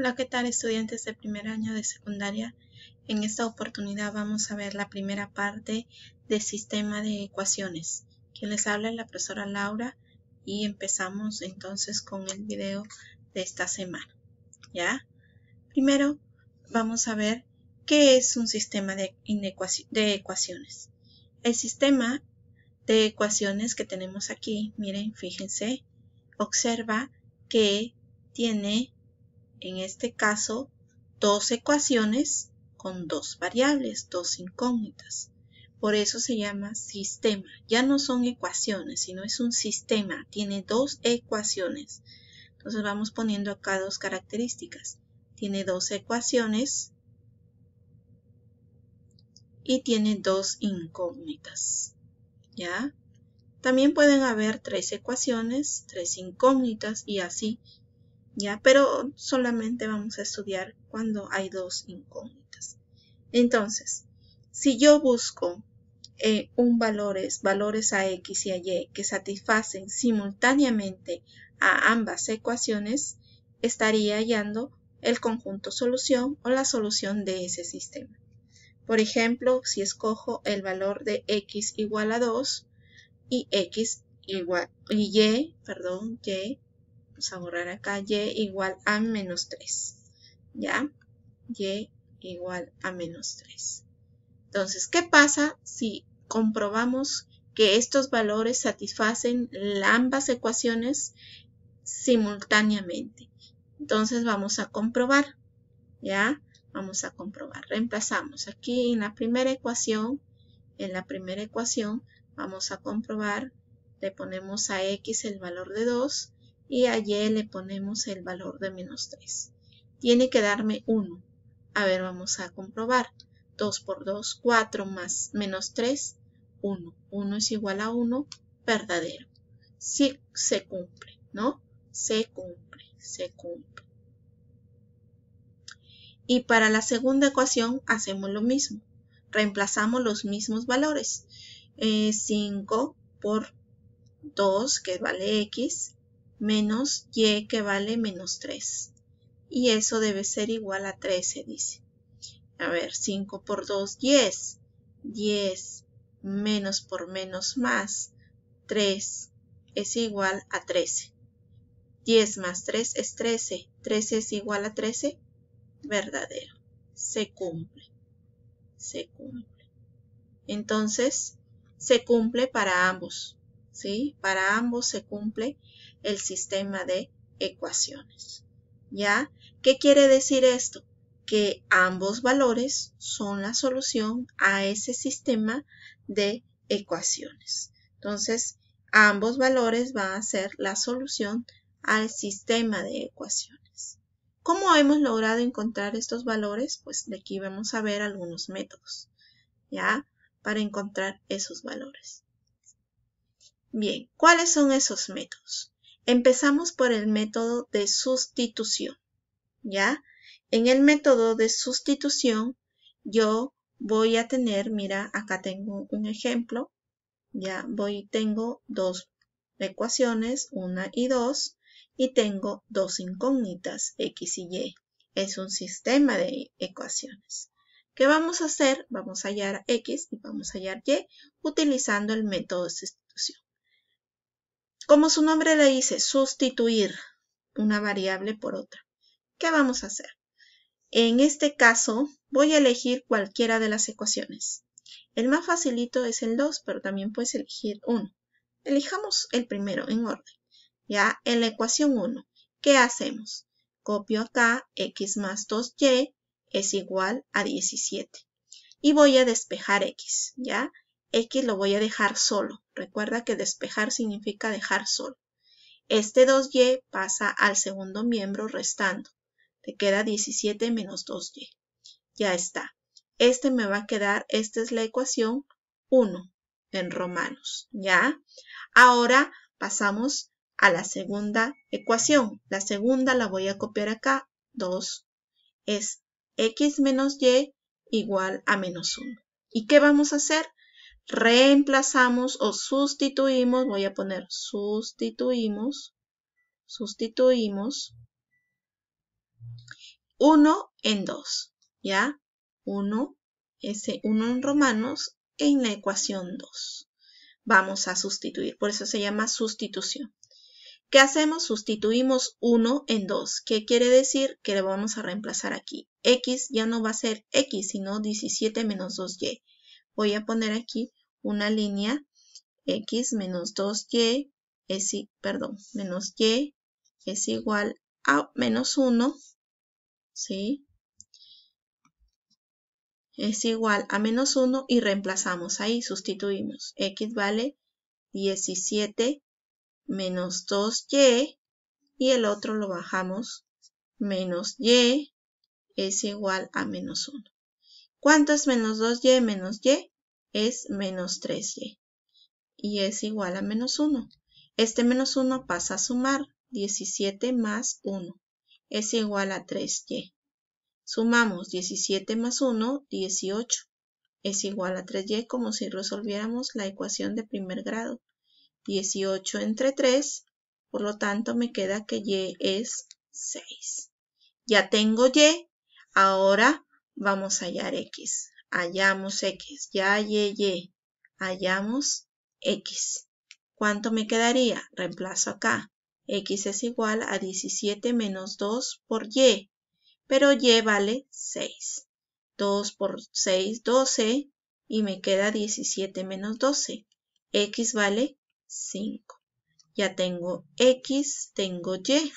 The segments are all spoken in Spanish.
Hola, ¿qué tal estudiantes de primer año de secundaria? En esta oportunidad vamos a ver la primera parte del sistema de ecuaciones. Quien les habla es la profesora Laura y empezamos entonces con el video de esta semana. ¿Ya? Primero vamos a ver qué es un sistema de, de ecuaciones. El sistema de ecuaciones que tenemos aquí, miren, fíjense, observa que tiene en este caso, dos ecuaciones con dos variables, dos incógnitas. Por eso se llama sistema. Ya no son ecuaciones, sino es un sistema. Tiene dos ecuaciones. Entonces vamos poniendo acá dos características. Tiene dos ecuaciones y tiene dos incógnitas. ¿Ya? También pueden haber tres ecuaciones, tres incógnitas y así pero solamente vamos a estudiar cuando hay dos incógnitas. Entonces, si yo busco eh, un valores, valores a x y a y que satisfacen simultáneamente a ambas ecuaciones, estaría hallando el conjunto solución o la solución de ese sistema. Por ejemplo, si escojo el valor de x igual a 2 y x igual, y, y perdón, y vamos pues, a borrar acá y igual a menos 3. ¿Ya? y igual a menos 3. Entonces, ¿qué pasa si comprobamos que estos valores satisfacen ambas ecuaciones simultáneamente? Entonces vamos a comprobar, ¿ya? Vamos a comprobar. Reemplazamos aquí en la primera ecuación, en la primera ecuación vamos a comprobar, le ponemos a x el valor de 2 y a Y le ponemos el valor de menos 3. Tiene que darme 1. A ver, vamos a comprobar. 2 por 2, 4 más menos 3, 1. 1 es igual a 1, verdadero. Sí, se cumple, ¿no? Se cumple, se cumple. Y para la segunda ecuación hacemos lo mismo. Reemplazamos los mismos valores. 5 eh, por 2, que vale x, menos y que vale menos 3. Y eso debe ser igual a 13, dice. A ver, 5 por 2, 10. 10 menos por menos más 3 es igual a 13. 10 más 3 es 13. 13 es igual a 13. Verdadero. Se cumple. Se cumple. Entonces, se cumple para ambos. ¿sí? Para ambos se cumple el sistema de ecuaciones. ¿Ya? ¿Qué quiere decir esto? Que ambos valores son la solución a ese sistema de ecuaciones. Entonces, ambos valores van a ser la solución al sistema de ecuaciones. ¿Cómo hemos logrado encontrar estos valores? Pues de aquí vamos a ver algunos métodos, ¿ya? Para encontrar esos valores. Bien, ¿cuáles son esos métodos? Empezamos por el método de sustitución. ¿Ya? En el método de sustitución yo voy a tener, mira, acá tengo un ejemplo. Ya voy, tengo dos ecuaciones, una y dos, y tengo dos incógnitas, x y y. Es un sistema de ecuaciones. ¿Qué vamos a hacer? Vamos a hallar x y vamos a hallar y utilizando el método de sustitución como su nombre le dice, sustituir una variable por otra. ¿Qué vamos a hacer? En este caso, voy a elegir cualquiera de las ecuaciones. El más facilito es el 2, pero también puedes elegir 1. Elijamos el primero en orden. Ya, en la ecuación 1, ¿qué hacemos? Copio acá, x más 2y es igual a 17. Y voy a despejar x, ¿ya? X lo voy a dejar solo. Recuerda que despejar significa dejar solo. Este 2y pasa al segundo miembro restando. Te queda 17 menos 2y. Ya está. Este me va a quedar, esta es la ecuación 1 en romanos. ¿Ya? Ahora pasamos a la segunda ecuación. La segunda la voy a copiar acá. 2 es x menos y igual a menos 1. ¿Y qué vamos a hacer? reemplazamos o sustituimos, voy a poner sustituimos, sustituimos 1 en 2, ¿ya? 1, ese 1 en romanos en la ecuación 2. Vamos a sustituir, por eso se llama sustitución. ¿Qué hacemos? Sustituimos 1 en 2. ¿Qué quiere decir? Que le vamos a reemplazar aquí. X ya no va a ser X, sino 17 menos 2Y. Voy a poner aquí una línea x menos 2y es, perdón, menos y es igual a menos 1, ¿sí? Es igual a menos 1 y reemplazamos ahí, sustituimos. x vale 17 menos 2y y el otro lo bajamos menos y es igual a menos 1. ¿Cuánto es menos 2y menos y? es menos 3y, y es igual a menos 1. Este menos 1 pasa a sumar 17 más 1 es igual a 3y. Sumamos 17 más 1, 18 es igual a 3y como si resolviéramos la ecuación de primer grado. 18 entre 3, por lo tanto me queda que y es 6. Ya tengo y, ahora vamos a hallar x hallamos X, ya, y, y, hallamos X. ¿Cuánto me quedaría? Reemplazo acá. X es igual a 17 menos 2 por Y, pero Y vale 6. 2 por 6, 12, y me queda 17 menos 12. X vale 5. Ya tengo X, tengo Y,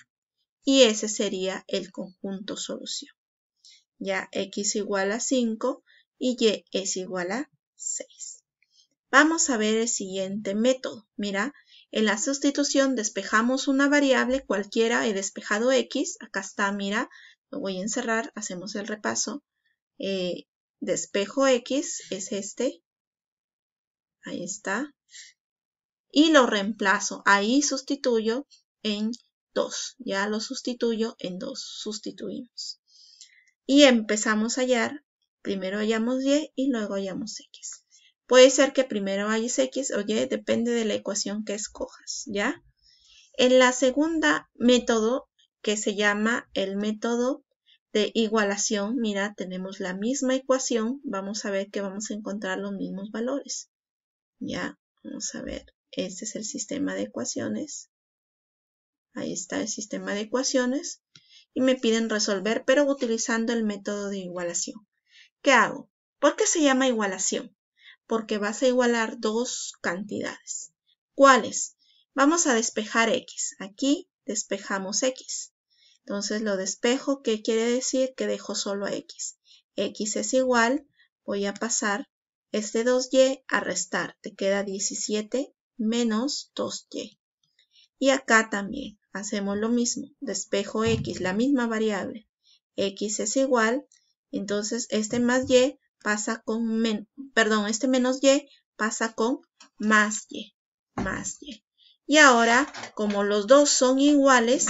y ese sería el conjunto solución. Ya X igual a 5, y y es igual a 6. Vamos a ver el siguiente método. Mira, en la sustitución despejamos una variable cualquiera, he despejado x, acá está, mira, lo voy a encerrar, hacemos el repaso. Eh, despejo x es este, ahí está, y lo reemplazo, ahí sustituyo en 2, ya lo sustituyo en 2, sustituimos. Y empezamos a hallar Primero hallamos y y luego hallamos x. Puede ser que primero hay x o y, depende de la ecuación que escojas, ¿ya? En la segunda método, que se llama el método de igualación, mira, tenemos la misma ecuación, vamos a ver que vamos a encontrar los mismos valores. Ya, vamos a ver, este es el sistema de ecuaciones. Ahí está el sistema de ecuaciones. Y me piden resolver, pero utilizando el método de igualación. ¿Qué hago? ¿Por qué se llama igualación? Porque vas a igualar dos cantidades. ¿Cuáles? Vamos a despejar x. Aquí despejamos x. Entonces lo despejo, ¿qué quiere decir? Que dejo solo a x. x es igual, voy a pasar este 2y a restar. Te queda 17 menos 2y. Y acá también hacemos lo mismo. Despejo x, la misma variable. x es igual, entonces este más y pasa con menos, perdón, este menos y pasa con más y, más y. Y ahora, como los dos son iguales,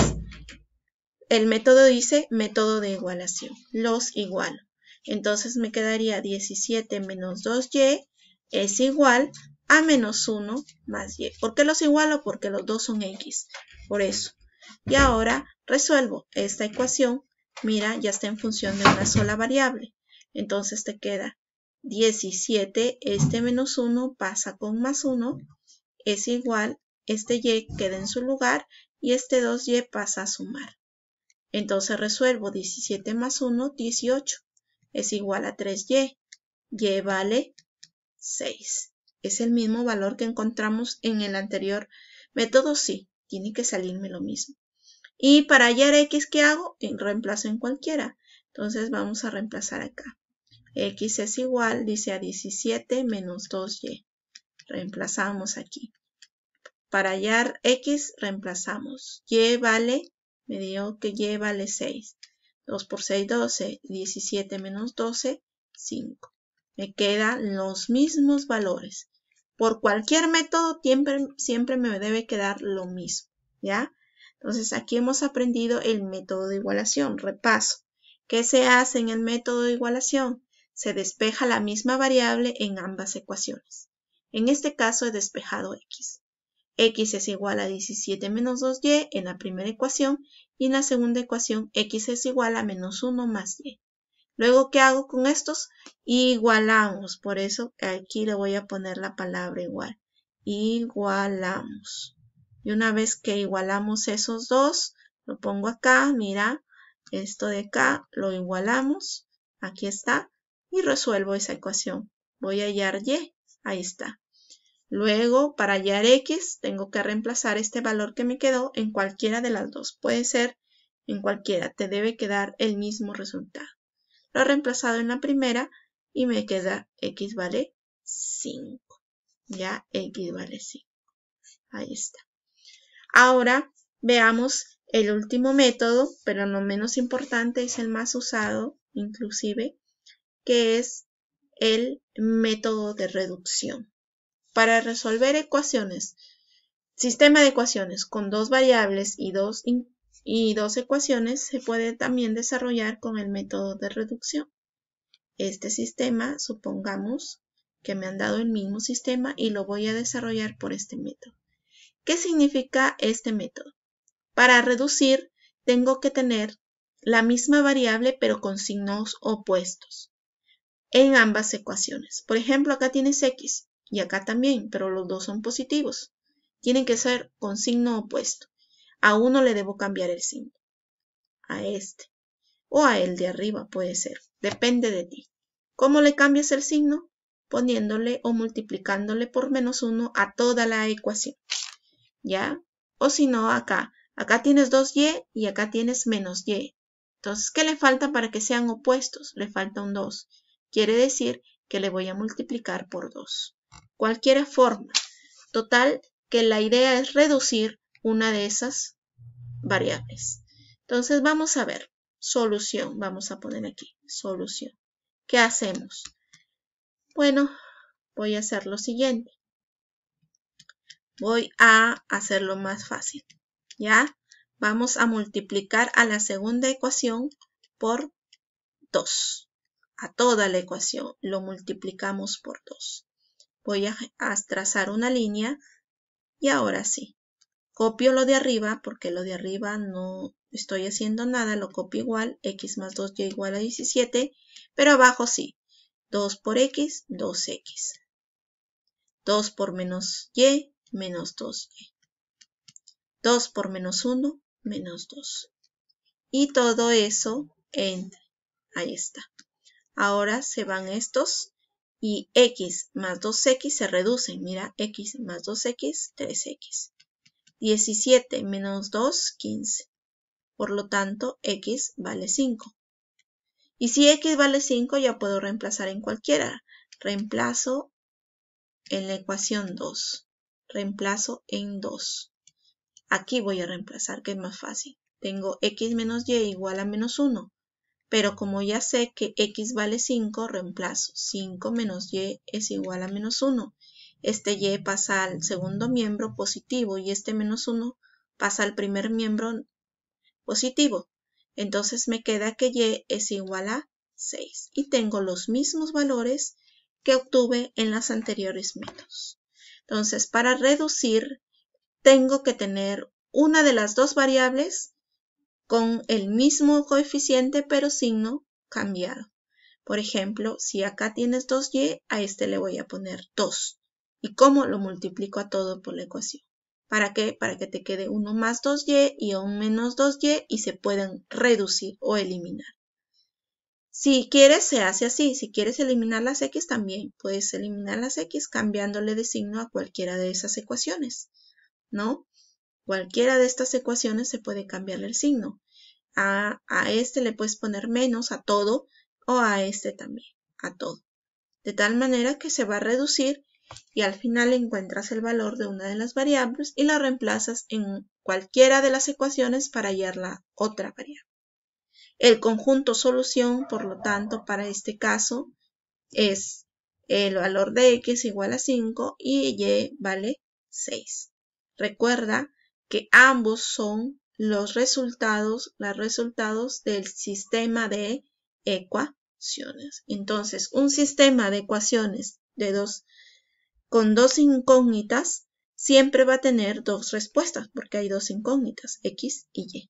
el método dice método de igualación, los igualo. Entonces me quedaría 17 menos 2y es igual a menos 1 más y. ¿Por qué los igualo? Porque los dos son x, por eso. Y ahora resuelvo esta ecuación mira, ya está en función de una sola variable. Entonces te queda 17, este menos 1 pasa con más 1, es igual, este y queda en su lugar y este 2y pasa a sumar. Entonces resuelvo 17 más 1, 18, es igual a 3y, y vale 6. ¿Es el mismo valor que encontramos en el anterior método? Sí, tiene que salirme lo mismo. Y para hallar x, ¿qué hago? Reemplazo en cualquiera. Entonces vamos a reemplazar acá. x es igual, dice a 17 menos 2y. Reemplazamos aquí. Para hallar x, reemplazamos. Y vale, me dio que y vale 6. 2 por 6, 12. 17 menos 12, 5. Me quedan los mismos valores. Por cualquier método siempre, siempre me debe quedar lo mismo, ¿ya? Entonces aquí hemos aprendido el método de igualación. Repaso. ¿Qué se hace en el método de igualación? Se despeja la misma variable en ambas ecuaciones. En este caso he despejado x. x es igual a 17 menos 2y en la primera ecuación y en la segunda ecuación x es igual a menos 1 más y. Luego, ¿qué hago con estos? Igualamos. Por eso aquí le voy a poner la palabra igual. Igualamos. Y una vez que igualamos esos dos, lo pongo acá, mira, esto de acá lo igualamos, aquí está, y resuelvo esa ecuación. Voy a hallar y, ahí está. Luego, para hallar x, tengo que reemplazar este valor que me quedó en cualquiera de las dos. Puede ser en cualquiera, te debe quedar el mismo resultado. Lo he reemplazado en la primera y me queda x vale 5. Ya x vale 5. Ahí está. Ahora veamos el último método, pero no menos importante, es el más usado inclusive, que es el método de reducción. Para resolver ecuaciones, sistema de ecuaciones con dos variables y dos, y dos ecuaciones se puede también desarrollar con el método de reducción. Este sistema, supongamos que me han dado el mismo sistema y lo voy a desarrollar por este método. ¿Qué significa este método? Para reducir tengo que tener la misma variable pero con signos opuestos en ambas ecuaciones. Por ejemplo, acá tienes x y acá también, pero los dos son positivos. Tienen que ser con signo opuesto. A uno le debo cambiar el signo. A este. O a el de arriba puede ser. Depende de ti. ¿Cómo le cambias el signo? Poniéndole o multiplicándole por menos uno a toda la ecuación. ¿ya? O si no, acá. Acá tienes 2y y acá tienes menos y. Entonces, ¿qué le falta para que sean opuestos? Le falta un 2. Quiere decir que le voy a multiplicar por 2. Cualquiera forma. Total, que la idea es reducir una de esas variables. Entonces, vamos a ver. Solución. Vamos a poner aquí. Solución. ¿Qué hacemos? Bueno, voy a hacer lo siguiente. Voy a hacerlo más fácil. ¿Ya? Vamos a multiplicar a la segunda ecuación por 2. A toda la ecuación lo multiplicamos por 2. Voy a, trazar una línea y ahora sí. Copio lo de arriba porque lo de arriba no estoy haciendo nada. Lo copio igual. X más 2Y igual a 17. Pero abajo sí. 2 por X, 2X. 2 por menos Y, menos 2y. 2 por menos 1, menos 2. Y todo eso entre. Ahí está. Ahora se van estos y x más 2x se reducen. Mira, x más 2x, 3x. 17 menos 2, 15. Por lo tanto, x vale 5. Y si x vale 5, ya puedo reemplazar en cualquiera. Reemplazo en la ecuación 2 reemplazo en 2. Aquí voy a reemplazar, que es más fácil. Tengo x menos y igual a menos 1. Pero como ya sé que x vale 5, reemplazo. 5 menos y es igual a menos 1. Este y pasa al segundo miembro positivo y este menos 1 pasa al primer miembro positivo. Entonces me queda que y es igual a 6. Y tengo los mismos valores que obtuve en las anteriores métodos. Entonces, para reducir, tengo que tener una de las dos variables con el mismo coeficiente pero signo cambiado. Por ejemplo, si acá tienes 2y, a este le voy a poner 2. ¿Y cómo lo multiplico a todo por la ecuación? ¿Para qué? Para que te quede 1 más 2y y un menos 2y y se puedan reducir o eliminar. Si quieres, se hace así. Si quieres eliminar las x, también puedes eliminar las x cambiándole de signo a cualquiera de esas ecuaciones, ¿no? Cualquiera de estas ecuaciones se puede cambiarle el signo. A, a este le puedes poner menos a todo o a este también, a todo. De tal manera que se va a reducir y al final encuentras el valor de una de las variables y la reemplazas en cualquiera de las ecuaciones para hallar la otra variable. El conjunto solución, por lo tanto, para este caso es el valor de x igual a 5 y y vale 6. Recuerda que ambos son los resultados, los resultados del sistema de ecuaciones. Entonces, un sistema de ecuaciones de dos, con dos incógnitas siempre va a tener dos respuestas porque hay dos incógnitas, x y y.